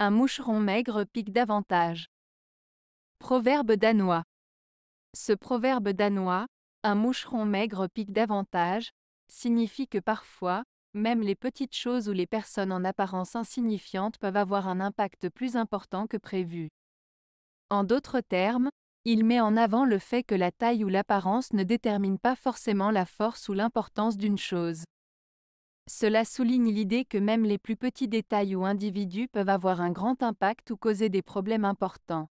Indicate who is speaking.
Speaker 1: Un moucheron maigre pique davantage. Proverbe danois. Ce proverbe danois, un moucheron maigre pique davantage, signifie que parfois, même les petites choses ou les personnes en apparence insignifiantes peuvent avoir un impact plus important que prévu. En d'autres termes, il met en avant le fait que la taille ou l'apparence ne détermine pas forcément la force ou l'importance d'une chose. Cela souligne l'idée que même les plus petits détails ou individus peuvent avoir un grand impact ou causer des problèmes importants.